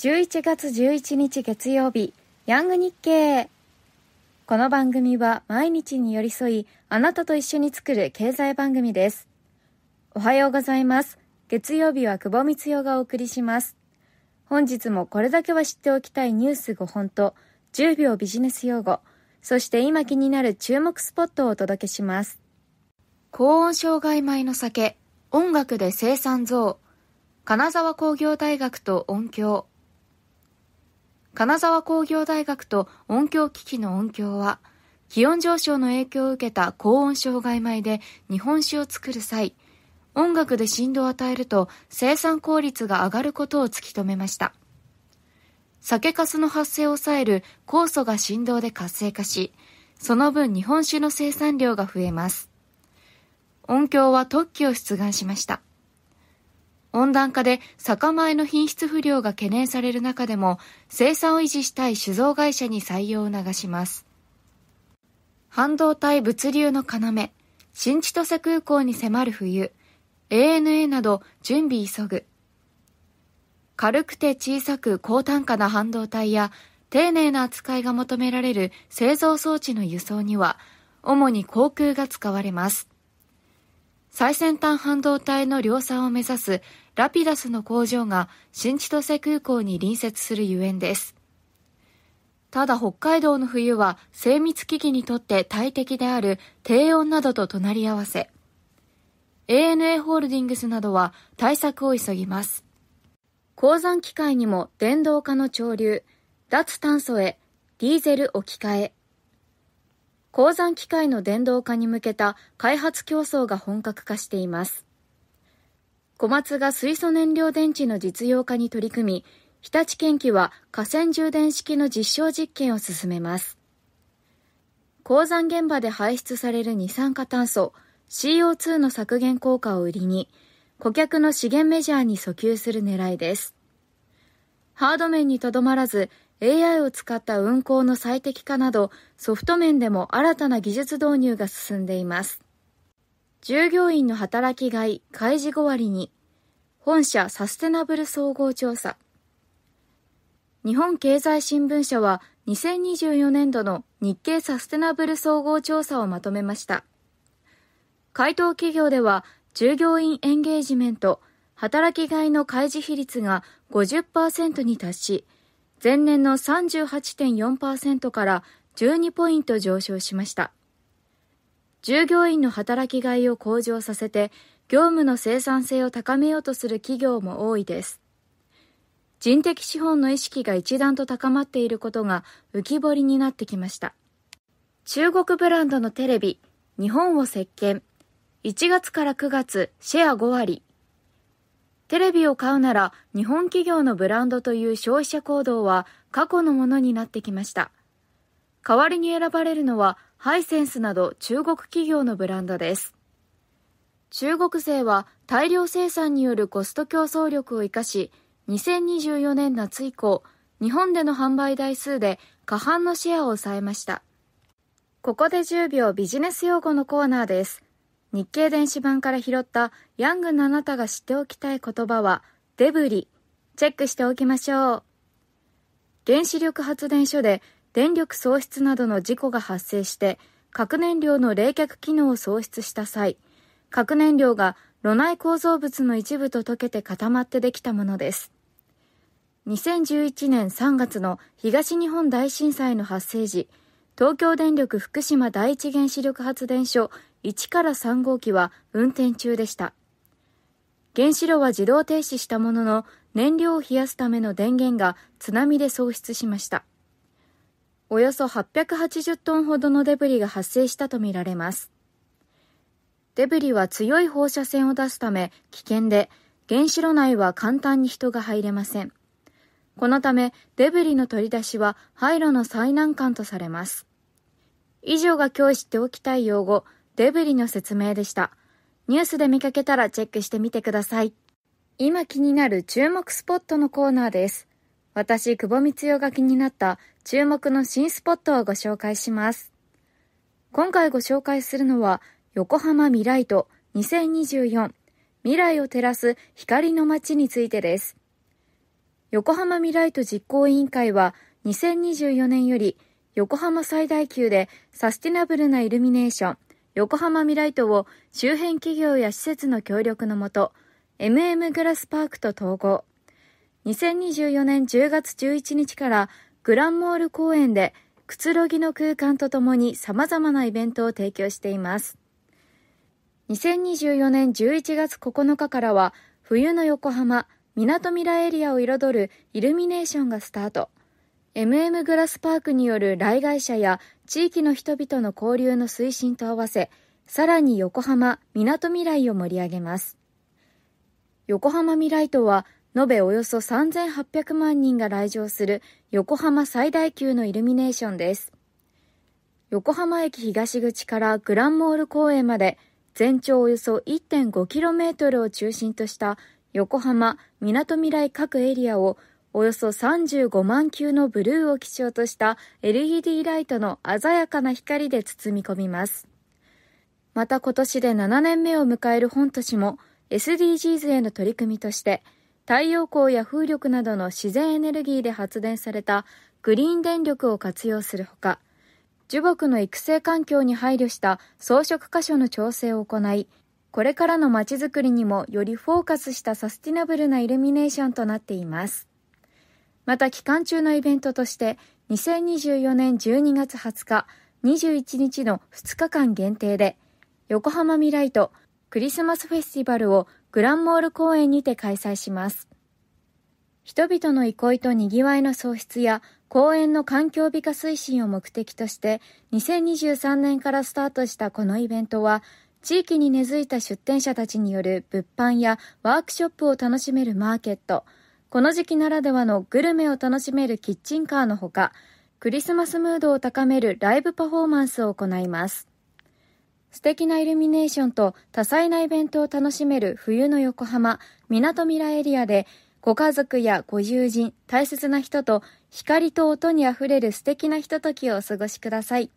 11月11日月曜日、ヤング日経。この番組は毎日に寄り添い、あなたと一緒に作る経済番組です。おはようございます。月曜日は久保光代がお送りします。本日もこれだけは知っておきたいニュース5本と、10秒ビジネス用語、そして今気になる注目スポットをお届けします。高温障害米の酒、音楽で生産増。金沢工業大学と音響。金沢工業大学と音響機器の音響は、気温上昇の影響を受けた高温障害米で日本酒を作る際、音楽で振動を与えると生産効率が上がることを突き止めました。酒粕の発生を抑える酵素が振動で活性化し、その分日本酒の生産量が増えます。音響は特許を出願しました。温暖化で酒米の品質不良が懸念される中でも生産を維持したい酒造会社に採用を促します半導体物流の要新千歳空港に迫る冬 ANA など準備急ぐ軽くて小さく高単価な半導体や丁寧な扱いが求められる製造装置の輸送には主に航空が使われます最先端半導体の量産を目指すラピダスの工場が新千歳空港に隣接するゆえんです。ただ北海道の冬は精密機器にとって大敵である低温などと隣り合わせ。ANA ホールディングスなどは対策を急ぎます。鉱山機械にも電動化の潮流、脱炭素へ、ディーゼル置き換え、鉱山機械の電動化に向けた開発競争が本格化しています小松が水素燃料電池の実用化に取り組み日立建機は河川充電式の実証実験を進めます鉱山現場で排出される二酸化炭素 CO2 の削減効果を売りに顧客の資源メジャーに訴求する狙いですハード面にとどまらず AI を使った運行の最適化などソフト面でも新たな技術導入が進んでいます。従業員の働きがい開示5割に本社サステナブル総合調査日本経済新聞社は2024年度の日経サステナブル総合調査をまとめました回答企業では従業員エンゲージメント働きがいの開示比率が50%に達し前年の38.4%から12ポイント上昇しました。従業員の働きがいを向上させて、業務の生産性を高めようとする企業も多いです。人的資本の意識が一段と高まっていることが浮き彫りになってきました。中国ブランドのテレビ、日本を席巻。1月から9月、シェア5割。テレビを買うなら日本企業のブランドという消費者行動は過去のものになってきました。代わりに選ばれるのはハイセンスなど中国企業のブランドです。中国勢は大量生産によるコスト競争力を生かし、2024年夏以降、日本での販売台数で過半のシェアを抑えました。ここで10秒ビジネス用語のコーナーです。日経電子版から拾ったヤングなあなたが知っておきたい言葉はデブリ。チェックしておきましょう。原子力発電所で電力喪失などの事故が発生して核燃料の冷却機能を喪失した際、核燃料が炉内構造物の一部と溶けて固まってできたものです。2011年3月の東日本大震災の発生時、東京電力福島第一原子力発電所1から3号機は運転中でした原子炉は自動停止したものの燃料を冷やすための電源が津波で喪失しましたおよそ880トンほどのデブリが発生したとみられますデブリは強い放射線を出すため危険で原子炉内は簡単に人が入れませんこのためデブリの取り出しは廃炉の最難関とされます以上が今日知っておきたい用語、デブリの説明でした。ニュースで見かけたらチェックしてみてください。今気になる注目スポットのコーナーです。私、久保光代が気になった注目の新スポットをご紹介します。今回ご紹介するのは、横浜未来都2024未来を照らす光の街についてです。横浜未来と実行委員会は2024年より横浜最大級でサスティナブルなイルミネーション、横浜ミライトを周辺企業や施設の協力のもと、MM グラスパークと統合。2024年10月11日からグランモール公園でくつろぎの空間とともに様々なイベントを提供しています。2024年11月9日からは冬の横浜、みなとみらエリアを彩るイルミネーションがスタート。MM グラスパークによる来街者や地域の人々の交流の推進と合わせ、さらに横浜みなとみらいを盛り上げます。横浜みらいとは、延べおよそ3800万人が来場する横浜最大級のイルミネーションです。横浜駅東口からグランモール公園まで全長およそ 1.5km を中心とした横浜みなとみらい各エリアをおよそ35万球のブルーを基調とした LED ライトの鮮やかな光で包み込みます。また今年で7年目を迎える本都市も SDGs への取り組みとして太陽光や風力などの自然エネルギーで発電されたグリーン電力を活用するほか樹木の育成環境に配慮した装飾箇所の調整を行いこれからの街づくりにもよりフォーカスしたサスティナブルなイルミネーションとなっています。また期間中のイベントとして2024年12月20日21日の2日間限定で横浜ミライトクリスマスフェスティバルをグランモール公園にて開催します人々の憩いと賑わいの創出や公園の環境美化推進を目的として2023年からスタートしたこのイベントは地域に根付いた出店者たちによる物販やワークショップを楽しめるマーケットこの時期ならではのグルメを楽しめるキッチンカーのほか、クリスマスムードを高めるライブパフォーマンスを行います。素敵なイルミネーションと多彩なイベントを楽しめる冬の横浜、みなとみらエリアで、ご家族やご友人、大切な人と光と音にあふれる素敵なひとときをお過ごしください。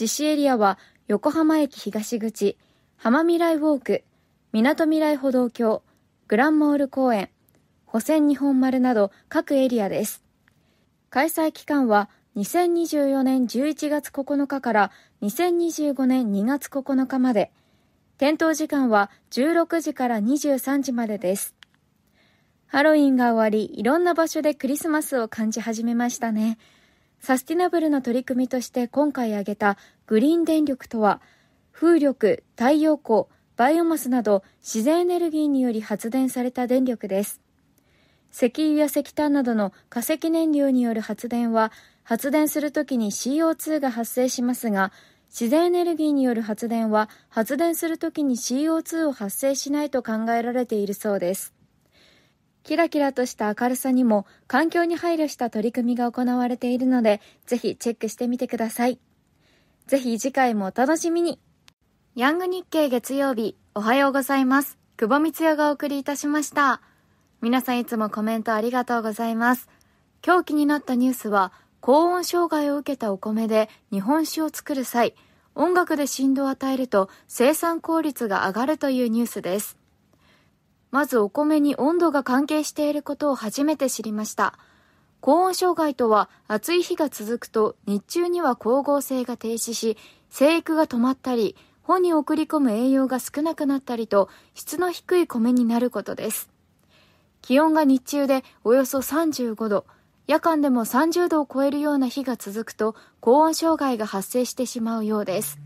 実施エリアは横浜駅東口、浜未来ウォーク、みなとみらい歩道橋、グランモール公園、保線日本丸など各エリアです。開催期間は2024年11月9日から2025年2月9日まで、点灯時間は16時から23時までです。ハロウィンが終わり、いろんな場所でクリスマスを感じ始めましたね。サスティナブルの取り組みとして今回挙げたグリーン電力とは、風力、太陽光、バイオマスなど自然エネルギーにより発電された電力です。石油や石炭などの化石燃料による発電は発電するときに CO2 が発生しますが自然エネルギーによる発電は発電するときに CO2 を発生しないと考えられているそうですキラキラとした明るさにも環境に配慮した取り組みが行われているのでぜひチェックしてみてくださいぜひ次回もお楽しみにヤング日経月曜日おはようございます久保光代がお送りいたしました皆さんいつもコメントありがとうございます。今日気になったニュースは、高温障害を受けたお米で日本酒を作る際、音楽で振動を与えると生産効率が上がるというニュースです。まずお米に温度が関係していることを初めて知りました。高温障害とは暑い日が続くと日中には光合成が停止し生育が止まったり穂に送り込む栄養が少なくなったりと質の低い米になることです気温が日中でおよそ35度、夜間でも30度を超えるような日が続くと高温障害が発生してしまうようです。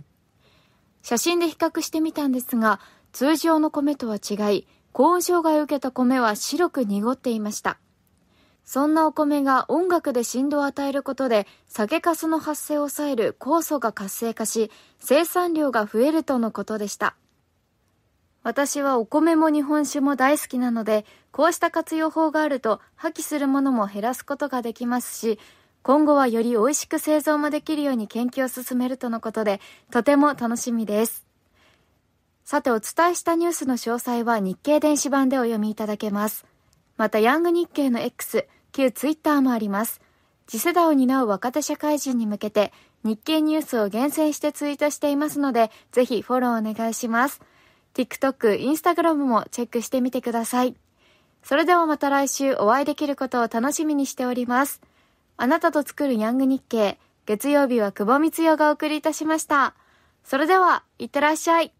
写真で比較してみたんですが、通常の米とは違い、高温障害を受けた米は白く濁っていました。そんなお米が音楽で振動を与えることで、酒粕の発生を抑える酵素が活性化し、生産量が増えるとのことでした。私はお米も日本酒も大好きなので、こうした活用法があると破棄するものも減らすことができますし、今後はより美味しく製造もできるように研究を進めるとのことで、とても楽しみです。さてお伝えしたニュースの詳細は日経電子版でお読みいただけます。またヤング日経の X、旧 Twitter もあります。次世代を担う若手社会人に向けて日経ニュースを厳選してツイートしていますので、ぜひフォローお願いします。TikTok、Instagram もチェックしてみてください。それではまた来週お会いできることを楽しみにしております。あなたと作るヤング日経、月曜日は久保光代がお送りいたしました。それでは、いってらっしゃい。